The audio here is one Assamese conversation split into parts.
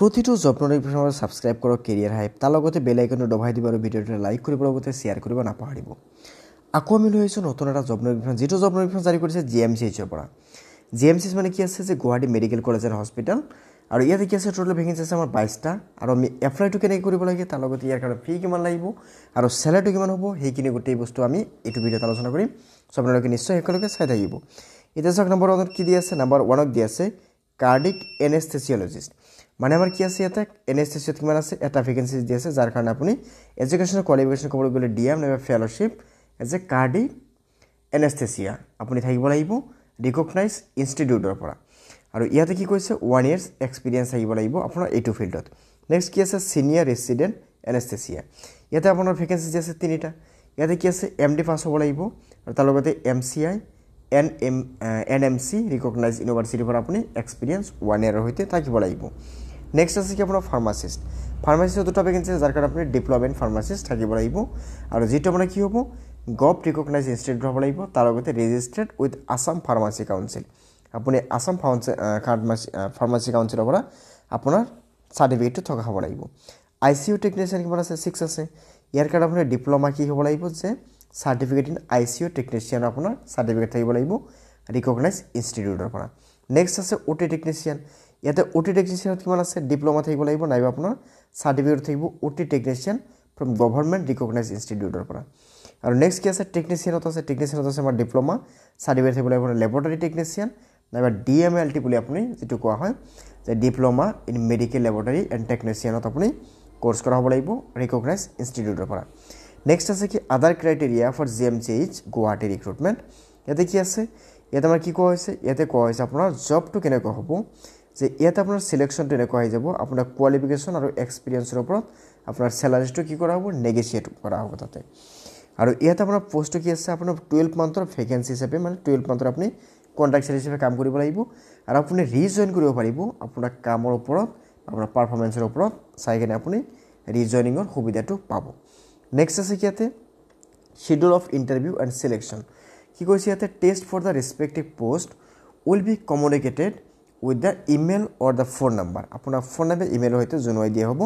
প্ৰতিটো যত্ন নিৰ্ভৰ ছাবস্ক্ৰাইব কৰক কেৰিয়াৰ হাইপ তাৰ লগতে বেল আইকনটো দবাই দিব আৰু ভিডিঅ'টোৰে লাইক কৰিব লগতে শ্বেয়াৰ কৰিব নাপাহৰিব আকৌ আমি লৈ আহিছোঁ নতুন এটা যত্ন নিৰ্ভৰ যিটো যত্ন নিৰ্ভৰ জাৰি কৰিছে জি এম চি এইচৰ পৰা জি এম চি এইচ মানে কি আছে যে Guwahati medical college and hospital আৰু ইয়াতে কি আছে টোটেল ভেকেঞ্চি আছে আমাৰ বাইছটা আৰু আমি এপ্লাইটো কেনেকৈ কৰিব লাগে তাৰ লগতে ইয়াৰ কাৰণে ফী কিমান লাগিব আৰু চেলাৰীটো কিমান হ'ব সেইখিনি গোটেই বস্তু আমি এইটো ভিডিঅ'ত আলোচনা কৰিম চ' আপোনালোকে নিশ্চয় একেলগে চাই থাকিব এতিয়া চাওক নম্বৰ ওৱানত কি দি আছে নম্বৰ ওৱানত দি আছে কাৰ্ডিক এনেষ্টেচিয়লজিষ্ট মানে আমাৰ কি আছে ইয়াতে এন এছ চি কিমান আছে এটা ভেকেঞ্চি দি আছে যাৰ কাৰণে আপুনি এডুকেশ্যনেল কোৱালিফিকেশ্যন ক'বলৈ গ'লে ডি এম নাইবা fellowship as a cardiac anaesthesia আপুনি থাকিব লাগিব ৰিকগনাইজ ইনষ্টিটিউটৰ পৰা আৰু ইয়াতে কি কৈছে ওৱান ইয়েৰ্ছ এক্সপিৰিয়েঞ্চ থাকিব লাগিব আপোনাৰ এইটো ফিল্ডত নেক্সট কি আছে ছিনিয়ৰ ৰেচিডেণ্ট এনেষ্টেচিয়া ইয়াতে আপোনাৰ ভেকেঞ্চি দি আছে তিনিটা ইয়াতে কি আছে এম ডি পাছ হ'ব লাগিব আৰু তাৰ লগতে M C I N M N M C recognise ইউনিভাৰ্চিটিৰ পৰা আপুনি এক্সপিৰিয়েঞ্চ ওৱান ইয়েৰৰ সৈতে থাকিব লাগিব নেক্সট আছে কি আপোনাৰ ফাৰ্মাচিষ্ট ফাৰ্মাচিষ্ট দুটা ভেকেঞ্চি আছে যাৰ কাৰণে আপুনি ডিপ্ল'মেণ্ট ফাৰ্মাচিষ্ট থাকিব লাগিব আৰু যিটো মানে কি হ'ব গভ ৰিকগনাইজ ইনষ্টিটিউট হ'ব লাগিব তাৰ লগতে registered with Assam pharmacy council আপুনি আছাম ফাউঞ্চি ফাৰ্মাচি ফাৰ্মাচি কাউঞ্চিলৰ পৰা আপোনাৰ চাৰ্টিফিকেটটো থকা হ'ব লাগিব আই চি ইউ টেকনিচিয়ান কিমান আছে ছিক্স আছে ইয়াৰ কাৰণে আপুনি ডিপ্ল'মা কি হ'ব লাগিব যে certificate in I C U technician আপোনাৰ চাৰ্টিফিকেট থাকিব লাগিব ৰিকগনাইজ ইনষ্টিটিউটৰ পৰা নেক্সট আছে অ' টি টেকনিচিয়ান ইয়াতে অ' টি টেকনিচিয়ানত কিমান আছে ডিপ্ল'মা থাকিব লাগিব নাইবা আপোনাৰ চাৰ্টিফিকেট থাকিব O' T technician from government recognise ইনষ্টিটিউটৰ পৰা আৰু নেক্সট কি আছে টেকনিচিয়ানত আছে টেকনিচিয়ানত আছে আমাৰ ডিপ্ল'মা চাৰ্টিফিকেট থাকিব লাগিব লেবৰেটৰী টেকনিচিয়ান নাইবা ডি এম এল টি বুলি আপুনি যিটো কোৱা হয় যে diploma in medical laboratory and টেকনিচিয়ানত আপুনি কৰ্চ কৰা হ'ব লাগিব ৰিকগনাইজ ইনষ্টিটিউটৰ পৰা নেক্সট আছে কি other criteria for G M G H Guwahati recruitment ইয়াতে কি আছে ইয়াতে আমাৰ কি কোৱা হৈছে ইয়াতে কোৱা হৈছে আপোনাৰ জবটো কেনেকুৱা হ'ব যে ইয়াত আপোনাৰ চিলেকশ্যনটো এনেকুৱা আহি যাব আপোনাৰ কোৱালিফিকেশ্যন আৰু এক্সপিৰিয়েঞ্চৰ ওপৰত আপোনাৰ চেলাৰিটো কি কৰা হ'ব নেগেচিয়েট কৰা হ'ব তাতে আৰু ইয়াত আপোনাৰ পষ্টটো কি আছে আপোনাৰ টুৱেলভ মান্থৰ ভেকেঞ্চি হিচাপে মানে টুৱেলভ মান্থৰ আপুনি কণ্ট্ৰেক্টাৰ হিচাপে কাম কৰিব লাগিব আৰু আপুনি ৰিজইন কৰিব পাৰিব আপোনাৰ কামৰ ওপৰত আপোনাৰ পাৰফৰ্মেঞ্চৰ ওপৰত চাই কিনে আপুনি ৰিজইনিঙৰ সুবিধাটো পাব নেক্সট আছে কি ইয়াতে schedule of interview and selection কি কৈছে ইয়াতে test for the respective post will be communicated with the email or the phone number আপোনাৰ ফোন নম্বৰ ইমেইলৰ হয়তো জনোৱাই দিয়া হ'ব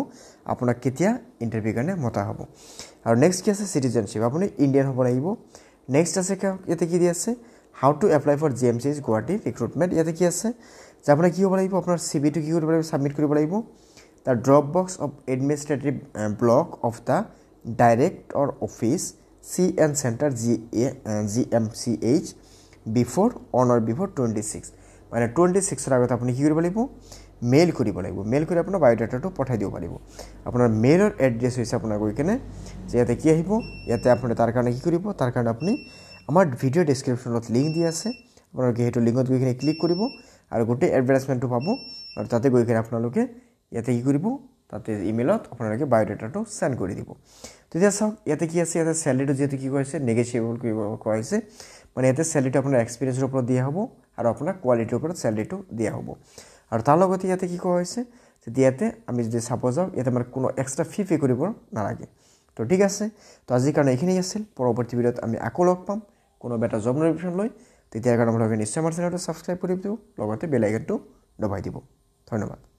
আপোনাক কেতিয়া ইণ্টাৰভিউ কাৰণে মতা হ'ব আৰু নেক্সট কি আছে চিটিজেনশ্বিপ আপুনি ইণ্ডিয়ান হ'ব লাগিব নেক্সট আছে ইয়াতে কি দি আছে how to apply for G M C is Guwahati recruitment ইয়াতে কি আছে যে আপোনাৰ কি হ'ব লাগিব আপোনাৰ চি বিটো কি কৰিব লাগিব ছাবমিট কৰিব লাগিব তাৰ drop box of administrative block of the director office C N centre G A G M C H before on before twenty six মানে টুৱেণ্টি ছিক্সৰ আগত আপুনি কি কৰিব লাগিব মেইল কৰিব লাগিব মেইল কৰি আপোনাৰ বায়'ডাটাটো পঠাই দিব পাৰিব আপোনাৰ মেইলৰ এড্ৰেছ হৈছে আপোনাৰ গৈ কেনে যে ইয়াতে কি আহিব ইয়াতে আপুনি তাৰ কাৰণে কি কৰিব তাৰ কাৰণে আপুনি আমাৰ ভিডিঅ' ডেছক্ৰিপশ্যনত লিংক দি আছে আপোনালোকে সেইটো লিংকত গৈ কিনে ক্লিক কৰিব আৰু গোটেই এডভাৰটাইজমেণ্টটো পাব আৰু তাতে গৈ কিনে আপোনালোকে ইয়াতে কি কৰিব তাতে ইমেইলত আপোনালোকে বায়'ডাটাটো চেণ্ড কৰি দিব তেতিয়া চাওক ইয়াতে কি আছে ইয়াতে চেলেৰিটো যিহেতু কি কৈছে নেগেচিয়েবল কৰিব কোৱা হৈছে মানে ইয়াতে চেলেৰিটো আপোনাৰ এক্সপিৰিয়েঞ্চৰ ওপৰত দিয়া হ'ব আৰু আপোনাৰ কোৱালিটিৰ ওপৰত চেলাৰিটো দিয়া হ'ব আৰু তাৰ লগতে ইয়াতে কি কোৱা হৈছে যদি ইয়াতে আমি যদি চাব যাওঁ ইয়াতে আমাৰ কোনো এক্সট্ৰা ফি পে' কৰিব নালাগে তো ঠিক আছে তো আজিৰ কাৰণে এইখিনি আছিল পৰৱৰ্তী ভিডিঅ'ত আমি আকৌ লগ পাম কোনো এটা জব নটিফিকেশ্যন লৈ তেতিয়াৰ কাৰণে আপোনালোকে নিশ্চয় আমাৰ চেনেলটো ছাবস্ক্ৰাইব কৰি দিব লগতে বেলেগ দবাই দিব ধন্যবাদ